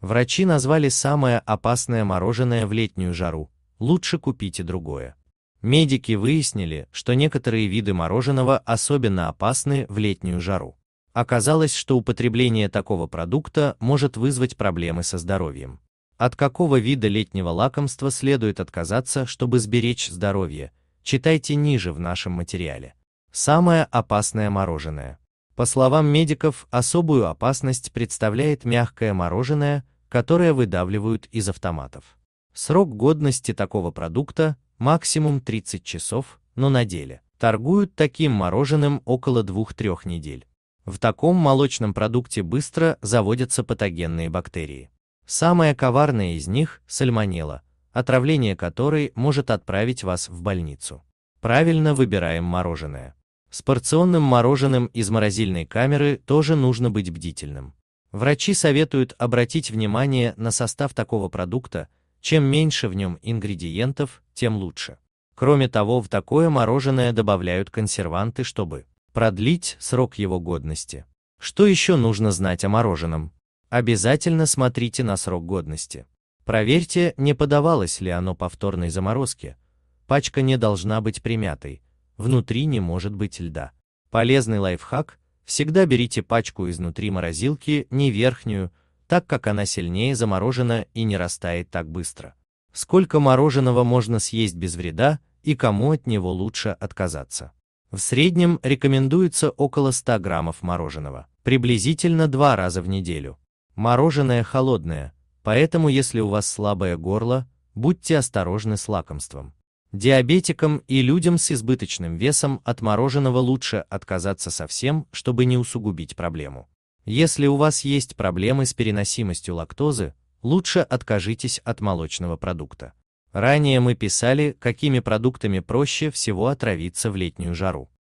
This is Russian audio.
Врачи назвали самое опасное мороженое в летнюю жару, лучше купите другое. Медики выяснили, что некоторые виды мороженого особенно опасны в летнюю жару. Оказалось, что употребление такого продукта может вызвать проблемы со здоровьем. От какого вида летнего лакомства следует отказаться, чтобы сберечь здоровье, читайте ниже в нашем материале. Самое опасное мороженое. По словам медиков, особую опасность представляет мягкое мороженое, которое выдавливают из автоматов. Срок годности такого продукта – максимум 30 часов, но на деле торгуют таким мороженым около 2-3 недель. В таком молочном продукте быстро заводятся патогенные бактерии. Самая коварная из них – сальмонелла, отравление которой может отправить вас в больницу. Правильно выбираем мороженое. С порционным мороженым из морозильной камеры тоже нужно быть бдительным. Врачи советуют обратить внимание на состав такого продукта, чем меньше в нем ингредиентов, тем лучше. Кроме того, в такое мороженое добавляют консерванты, чтобы продлить срок его годности. Что еще нужно знать о мороженом? Обязательно смотрите на срок годности. Проверьте, не подавалось ли оно повторной заморозке. Пачка не должна быть примятой, внутри не может быть льда. Полезный лайфхак – всегда берите пачку изнутри морозилки, не верхнюю, так как она сильнее заморожена и не растает так быстро. Сколько мороженого можно съесть без вреда и кому от него лучше отказаться? В среднем рекомендуется около 100 граммов мороженого, приблизительно два раза в неделю. Мороженое холодное, поэтому если у вас слабое горло, будьте осторожны с лакомством. Диабетикам и людям с избыточным весом от мороженого лучше отказаться совсем, чтобы не усугубить проблему. Если у вас есть проблемы с переносимостью лактозы, лучше откажитесь от молочного продукта. Ранее мы писали, какими продуктами проще всего отравиться в летнюю жару.